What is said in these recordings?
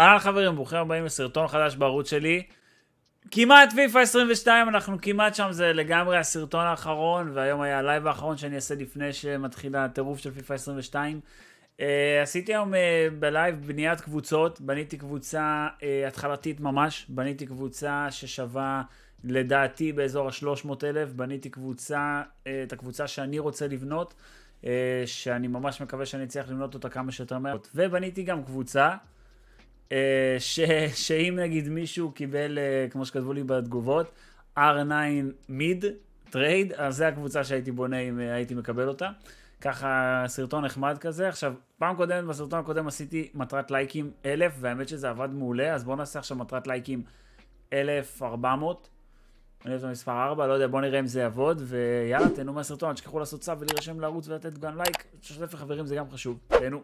אהלן חברים, ברוכים הבאים לסרטון חדש בערוץ שלי. כמעט פיפא 22, אנחנו כמעט שם, זה לגמרי הסרטון האחרון, והיום היה הלייב האחרון שאני אעשה לפני שמתחיל הטירוף של פיפא 22. Uh, אה, עשיתי היום uh, בלייב בניית קבוצות, בניתי קבוצה uh, התחלתית ממש, בניתי קבוצה ששווה לדעתי באזור ה-300,000, בניתי קבוצה, uh, את הקבוצה שאני רוצה לבנות, uh, שאני ממש מקווה שאני אצליח לבנות אותה כמה שיותר מהר, ובניתי גם קבוצה. אה, ש, שאם נגיד מישהו קיבל, אה, כמו שכתבו לי בתגובות, R9 מיד טרייד, אז זה הקבוצה שהייתי בונה אם אה, הייתי מקבל אותה. ככה סרטון נחמד כזה. עכשיו, פעם קודמת, בסרטון הקודם עשיתי מטרת לייקים 1,000, והאמת שזה עבד מעולה, אז בואו נעשה עכשיו מטרת לייקים 1,400. אני אוהב את המספר 4, לא יודע, בואו נראה אם זה יעבוד, ויאללה, תהנו מהסרטון, אל תשכחו לעשות סאב ולהירשם לערוץ ולתת גם לייק, לשתף לחברים זה גם חשוב, תהנו.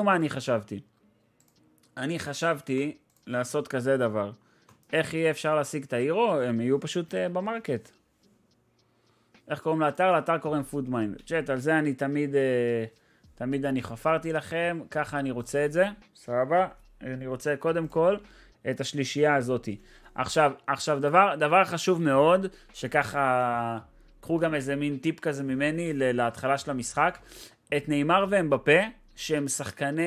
תסתכלו מה אני חשבתי. אני חשבתי לעשות כזה דבר. איך יהיה אפשר להשיג את האירו? הם יהיו פשוט uh, במרקט. איך קוראים לאתר? לאתר קוראים פוד מיינד. צ'אט, על זה אני תמיד, uh, תמיד אני חפרתי לכם, ככה אני רוצה את זה, סבבה? אני רוצה קודם כל את השלישייה הזאתי. עכשיו, עכשיו דבר, דבר חשוב מאוד, שככה, קחו גם איזה מין טיפ כזה ממני להתחלה של המשחק, את נאמר והם בפה, שהם שחקני,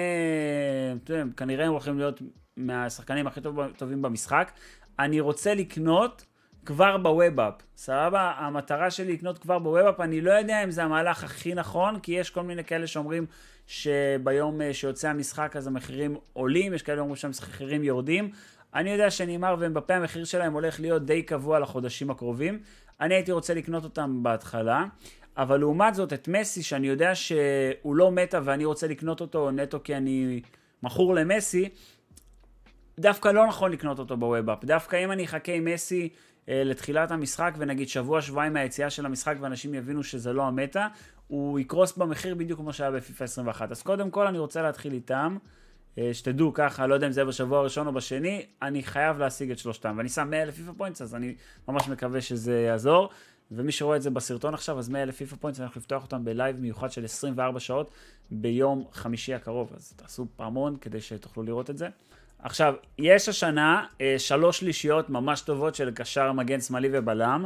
אתם יודעים, כנראה הם הולכים להיות מהשחקנים הכי טוב, טובים במשחק. אני רוצה לקנות כבר בווב-אפ, סבבה? המטרה שלי לקנות כבר בווב-אפ, אני לא יודע אם זה המהלך הכי נכון, כי יש כל מיני כאלה שאומרים שביום אה, שיוצא המשחק אז המחירים עולים, יש כאלה אומרים שהמחירים יורדים. אני יודע שנאמר ומבפה המחיר שלהם הולך להיות די קבוע לחודשים הקרובים. אני הייתי רוצה לקנות אותם בהתחלה, אבל לעומת זאת את מסי שאני יודע שהוא לא מטא ואני רוצה לקנות אותו נטו כי אני מכור למסי, דווקא לא נכון לקנות אותו בוובאפ. דווקא אם אני אחכה עם מסי אה, לתחילת המשחק, ונגיד שבוע, שבועיים מהיציאה של המשחק, ואנשים יבינו שזה לא המטה, הוא יקרוס במחיר בדיוק כמו שהיה בפיפ"א 21. אז קודם כל אני רוצה להתחיל איתם, אה, שתדעו ככה, לא יודע אם זה בשבוע הראשון או בשני, אני חייב להשיג את שלושתם, ואני שם 100 אלף פיפ"א פוינטס, אז אני ממש מקווה שזה יעזור. ומי שרואה את זה בסרטון עכשיו, אז 100 אלף פיפ"א פוינטס, אנחנו נפתח אותם בלייב מיוחד של 24 שעות ביום חמישי הקרוב, אז תעשו פעמון כדי שתוכלו לראות את זה. עכשיו, יש השנה אה, שלוש שלישיות ממש טובות של קשר מגן שמאלי ובלם.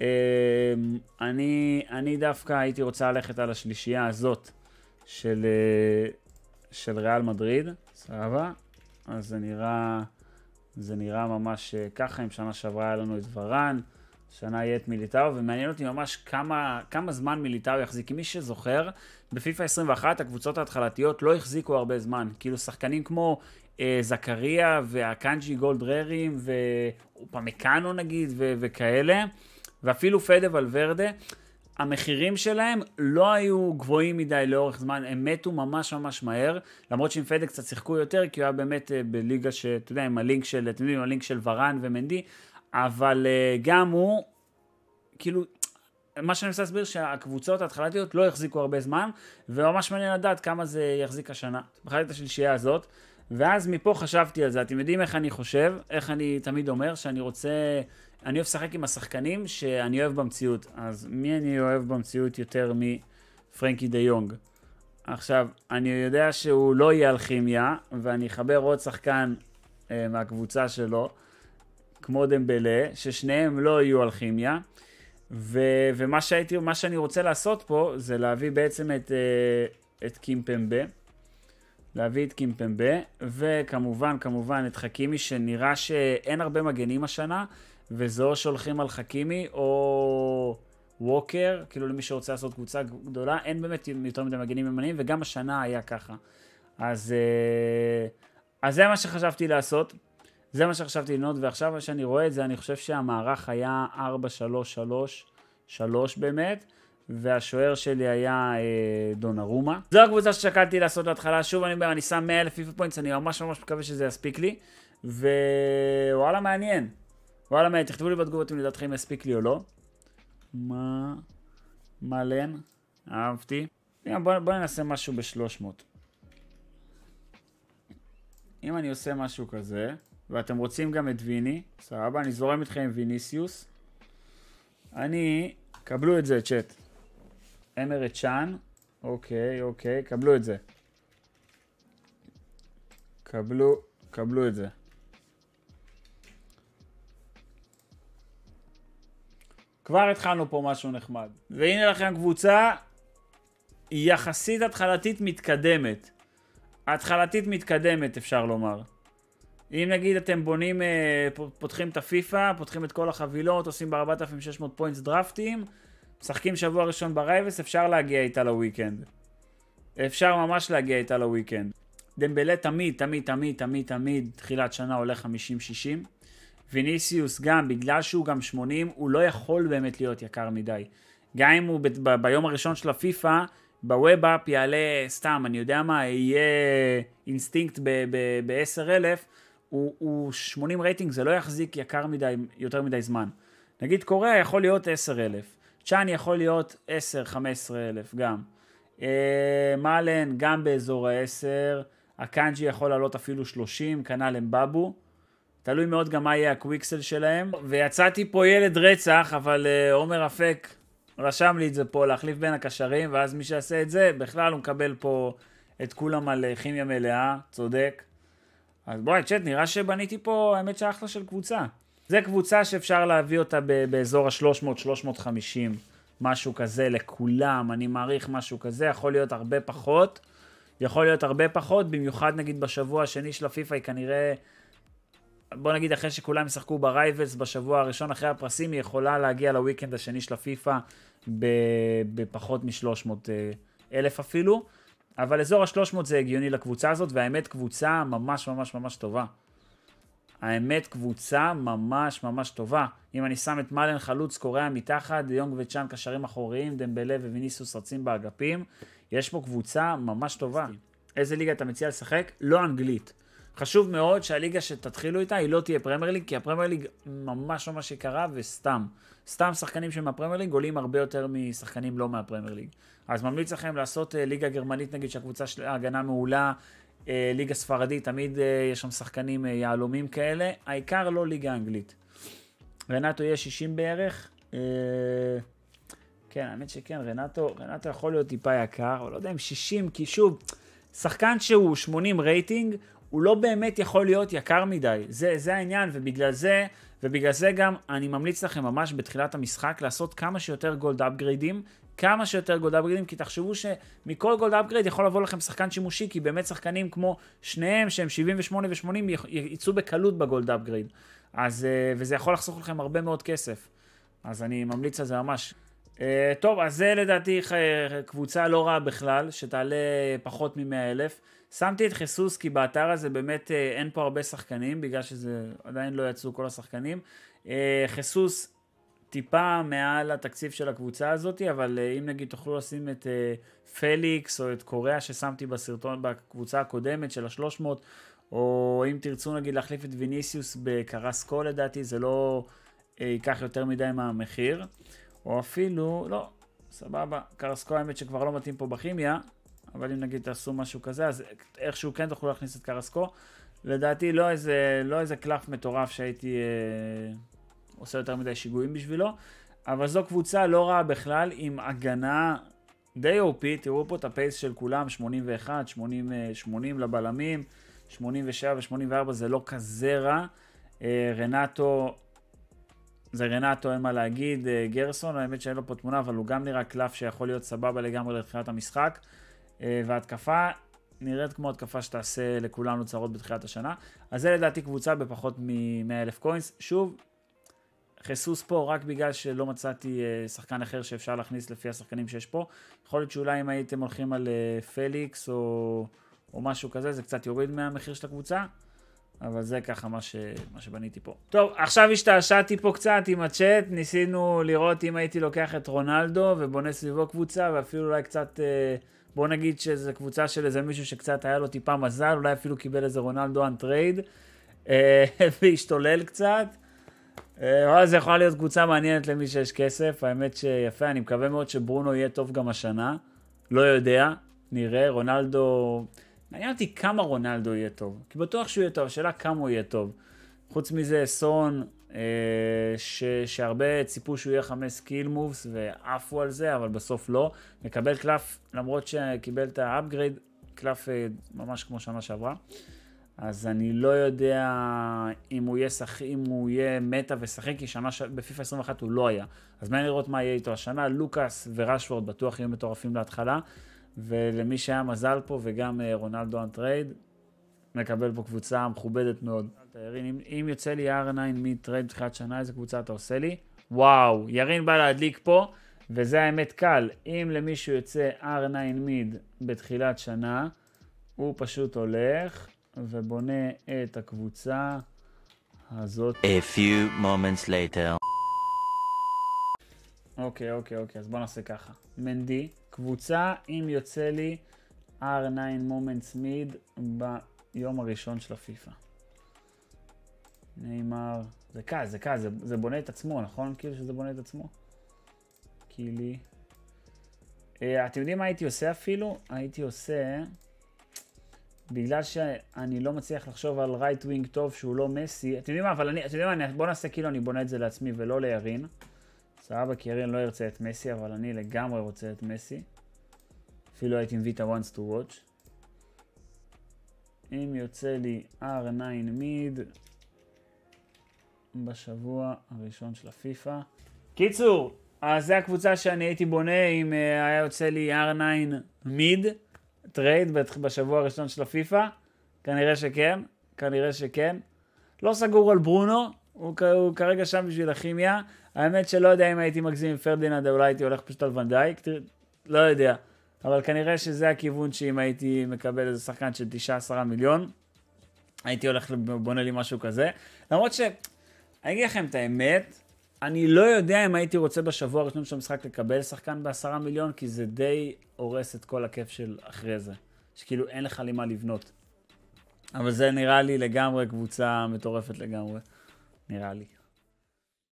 אה, אני, אני דווקא הייתי רוצה ללכת על השלישייה הזאת של, אה, של ריאל מדריד, סבבה? אז זה נראה, זה נראה ממש אה, ככה, אם שנה שעברה היה לנו את ורן. אה, שנה יהיה את מיליטאו, ומעניין אותי ממש כמה, כמה זמן מיליטאו יחזיק. כי מי שזוכר, בפיפ"א 21 הקבוצות ההתחלתיות לא החזיקו הרבה זמן. כאילו שחקנים כמו אה, זכריה והקאנג'י גולד ררים ופמקאנו נגיד ו- וכאלה, ואפילו פדה ולוורדה, המחירים שלהם לא היו גבוהים מדי לאורך זמן, הם מתו ממש ממש מהר, למרות שעם פדה קצת שיחקו יותר, כי הוא היה באמת אה, בליגה שאתה יודע, עם הלינק של, אתם יודעים, הלינק של ורן ומנדי, אבל אה, גם הוא, כאילו, מה שאני רוצה להסביר שהקבוצות ההתחלתיות לא החזיקו הרבה זמן, וממש מעניין לדעת כמה זה יחזיק השנה. בחלק השלישייה הזאת, ואז מפה חשבתי על זה. אתם יודעים איך אני חושב, איך אני תמיד אומר, שאני רוצה... אני אוהב לשחק עם השחקנים שאני אוהב במציאות. אז מי אני אוהב במציאות יותר מפרנקי דה יונג? עכשיו, אני יודע שהוא לא יהיה על כימיה, ואני אחבר עוד שחקן אה, מהקבוצה שלו. כמו דמבלה, ששניהם לא יהיו על כימיה. ו- ומה שהייתי, מה שאני רוצה לעשות פה, זה להביא בעצם את, אה, את קימפמבה. להביא את קימפמבה, וכמובן, כמובן, את חכימי, שנראה שאין הרבה מגנים השנה, וזה או שהולכים על חכימי, או ווקר, כאילו למי שרוצה לעשות קבוצה גדולה, אין באמת יותר מדי מגנים ימניים, וגם השנה היה ככה. אז, אה, אז זה מה שחשבתי לעשות. זה מה שחשבתי ללמוד, ועכשיו כשאני רואה את זה, אני חושב שהמערך היה 4-3-3-3 באמת, והשוער שלי היה אה, דונרומה. זו הקבוצה ששקלתי לעשות להתחלה, שוב אני אומר, אני שם 100 אלף פיפה פוינטס, אני ממש ממש מקווה שזה יספיק לי, ווואלה מעניין. וואלה מעניין, תכתבו לי בתגובות אם לדעתכם יספיק לי או לא. מה... מה לן? אהבתי. בוא, בוא ננסה משהו ב-300. אם אני עושה משהו כזה... ואתם רוצים גם את ויני, סבבה? אני זורם איתכם עם ויניסיוס. אני, קבלו את זה, צ'אט. אמרת צ'אן, אוקיי, אוקיי, קבלו את זה. קבלו, קבלו את זה. כבר התחלנו פה משהו נחמד. והנה לכם קבוצה יחסית התחלתית מתקדמת. התחלתית מתקדמת, אפשר לומר. אם נגיד אתם בונים, אה, פותחים את הפיפא, פותחים את כל החבילות, עושים ב-4600 פוינטס דרפטים, משחקים שבוע ראשון ברייבס, אפשר להגיע איתה לוויקנד. אפשר ממש להגיע איתה לוויקנד. דמבלה תמיד, תמיד, תמיד, תמיד, תמיד, תחילת שנה עולה 50-60. ויניסיוס גם, בגלל שהוא גם 80, הוא לא יכול באמת להיות יקר מדי. גם אם הוא ב- ב- ביום הראשון של הפיפא, בווב-אפ יעלה סתם, אני יודע מה, יהיה אינסטינקט ב-10,000, ב- ב- הוא, הוא 80 רייטינג, זה לא יחזיק יקר מדי, יותר מדי זמן. נגיד קוריאה יכול להיות 10,000, צ'אן יכול להיות 10 15000 אלף גם. אה, מאלן גם באזור ה-10, הקאנג'י יכול לעלות אפילו 30, כנ"ל אמבאבו. תלוי מאוד גם מה יהיה הקוויקסל שלהם. ויצאתי פה ילד רצח, אבל אה, עומר אפק רשם לי את זה פה, להחליף בין הקשרים, ואז מי שיעשה את זה, בכלל הוא מקבל פה את כולם על אה, כימיה מלאה, צודק. אז בואי, צ'אט, נראה שבניתי פה, האמת שאחלה של קבוצה. זה קבוצה שאפשר להביא אותה ב- באזור ה-300-350, משהו כזה לכולם, אני מעריך משהו כזה, יכול להיות הרבה פחות. יכול להיות הרבה פחות, במיוחד נגיד בשבוע השני של הפיפ"א היא כנראה... בוא נגיד אחרי שכולם ישחקו ברייבלס בשבוע הראשון אחרי הפרסים, היא יכולה להגיע לוויקנד השני של הפיפ"א בפחות מ-300 אה, אלף אפילו. אבל אזור ה-300 זה הגיוני לקבוצה הזאת, והאמת קבוצה ממש ממש ממש טובה. האמת קבוצה ממש ממש טובה. אם אני שם את מאלן חלוץ קורע מתחת, דיונג וצ'אן קשרים אחוריים, דמבלה וויניסיוס רצים באגפים, יש פה קבוצה ממש טובה. איזה ליגה אתה מציע לשחק? לא אנגלית. חשוב מאוד שהליגה שתתחילו איתה היא לא תהיה פרמייר ליג, כי הפרמייר ליג ממש ממש יקרה וסתם. סתם שחקנים שמהפרמייר ליג עולים הרבה יותר משחקנים לא מהפרמייר ליג. אז ממליץ לכם לעשות אה, ליגה גרמנית נגיד שהקבוצה של ההגנה מעולה, אה, ליגה ספרדית, תמיד אה, יש שם שחקנים יהלומים כאלה, העיקר לא ליגה אנגלית. רנטו יהיה 60 בערך. כן, האמת שכן, רנטו, רנטו יכול להיות טיפה יקר, אבל לא יודע אם 60, כי שוב, שחקן שהוא 80 רייטינג, הוא לא באמת יכול להיות יקר מדי. זה, זה העניין, ובגלל זה, ובגלל זה גם אני ממליץ לכם ממש בתחילת המשחק לעשות כמה שיותר גולד אפגרידים. כמה שיותר גולד אפגרידים, כי תחשבו שמכל גולד אפגריד יכול לבוא לכם שחקן שימושי, כי באמת שחקנים כמו שניהם, שהם 78 ו-80, יצאו בקלות בגולד אפגריד. אז, אה, וזה יכול לחסוך לכם הרבה מאוד כסף. אז אני ממליץ על זה ממש. Uh, טוב, אז זה לדעתי קבוצה לא רעה בכלל, שתעלה פחות מ 100000 שמתי את חיסוס כי באתר הזה באמת uh, אין פה הרבה שחקנים, בגלל שזה עדיין לא יצאו כל השחקנים. Uh, חיסוס טיפה מעל התקציב של הקבוצה הזאת, אבל uh, אם נגיד תוכלו לשים את uh, פליקס או את קוריאה ששמתי בסרטון, בקבוצה הקודמת של ה-300, או אם תרצו נגיד להחליף את ויניסיוס בקרסקו לדעתי, זה לא uh, ייקח יותר מדי מהמחיר. מה או אפילו, לא, סבבה, קרסקו האמת שכבר לא מתאים פה בכימיה, אבל אם נגיד תעשו משהו כזה, אז איכשהו כן תוכלו להכניס את קרסקו. לדעתי לא איזה, לא איזה קלף מטורף שהייתי אה, עושה יותר מדי שיגועים בשבילו, אבל זו קבוצה לא רעה בכלל, עם הגנה די אופי, תראו פה את הפייס של כולם, 81, 80, 80 לבלמים, 87 ו-84 זה לא כזה רע. אה, רנטו זה רנטו, אין מה להגיד. אה, גרסון, האמת שאין לו פה תמונה, אבל הוא גם נראה קלף שיכול להיות סבבה לגמרי לתחילת המשחק. אה, וההתקפה נראית כמו התקפה שתעשה לכולנו צרות בתחילת השנה. אז זה לדעתי קבוצה בפחות מ-100,000 קוינס. שוב, חיסוס פה רק בגלל שלא מצאתי אה, שחקן אחר שאפשר להכניס לפי השחקנים שיש פה. יכול להיות שאולי אם הייתם הולכים על פליקס או, או משהו כזה, זה קצת יוריד מהמחיר של הקבוצה. אבל זה ככה מה, ש... מה שבניתי פה. טוב, עכשיו השתעשעתי פה קצת עם הצ'אט, ניסינו לראות אם הייתי לוקח את רונלדו ובונה סביבו קבוצה, ואפילו אולי קצת, אה, בוא נגיד שזו קבוצה של איזה מישהו שקצת היה לו טיפה מזל, אולי אפילו קיבל איזה רונלדו אנטרייד, אה, והשתולל קצת. אה, וואלה, זה יכול להיות קבוצה מעניינת למי שיש כסף, האמת שיפה, אני מקווה מאוד שברונו יהיה טוב גם השנה. לא יודע, נראה, רונלדו... מעניין אותי כמה רונלדו יהיה טוב, כי בטוח שהוא יהיה טוב, השאלה כמה הוא יהיה טוב. חוץ מזה, סון, אה, ש, שהרבה ציפו שהוא יהיה חמש סקיל מובס ועפו על זה, אבל בסוף לא. מקבל קלף, למרות שקיבל את האפגרייד, קלף אה, ממש כמו שנה שעברה. אז אני לא יודע אם הוא יהיה, שח... אם הוא יהיה מטה ושחק, כי שנה ש... בפיפ"א 21 הוא לא היה. אז מעניין לראות מה יהיה איתו השנה. לוקאס ורשוורד בטוח יהיו מטורפים להתחלה. ולמי שהיה מזל פה, וגם אה, רונלדו אנטרייד, מקבל פה קבוצה מכובדת מאוד. ירין, אם, אם יוצא לי R9 מטרייד בתחילת שנה, איזה קבוצה אתה עושה לי? וואו, ירין בא להדליק פה, וזה האמת קל. אם למישהו יוצא R9 מיד בתחילת שנה, הוא פשוט הולך ובונה את הקבוצה הזאת. A few moments later. אוקיי, אוקיי, אוקיי, אז בואו נעשה ככה. מנדי. קבוצה, אם יוצא לי R9 Moments mid ביום הראשון של הפיפא. נאמר, זה קל, זה קל, זה, זה בונה את עצמו, נכון? כאילו שזה בונה את עצמו? קילי. אה, אתם יודעים מה הייתי עושה אפילו? הייתי עושה, בגלל שאני לא מצליח לחשוב על רייט ווינג טוב שהוא לא מסי, אתם יודעים מה, אבל אני, אתם יודעים מה, בואו נעשה כאילו אני בונה את זה לעצמי ולא לירין. סבבה, כי קרן לא ירצה את מסי, אבל אני לגמרי רוצה את מסי. אפילו הייתי מביא את ה-once to watch. אם יוצא לי R9 mid בשבוע הראשון של הפיפא. קיצור, אז זו הקבוצה שאני הייתי בונה אם אה, היה יוצא לי R9 mid טרייד בשבוע הראשון של הפיפא. כנראה שכן, כנראה שכן. לא סגור על ברונו, הוא, הוא כרגע שם בשביל הכימיה. האמת שלא יודע אם הייתי מגזים עם פרדיננד, אולי הייתי הולך פשוט על ונדייק, לא יודע. אבל כנראה שזה הכיוון שאם הייתי מקבל איזה שחקן של 9-10 מיליון, הייתי הולך בונה לי משהו כזה. למרות ש... אני אגיד לכם את האמת, אני לא יודע אם הייתי רוצה בשבוע הראשון של המשחק לקבל שחקן בעשרה מיליון, כי זה די הורס את כל הכיף של אחרי זה. שכאילו אין לך למה לבנות. אבל זה נראה לי לגמרי קבוצה מטורפת לגמרי. Είναι αλήθεια.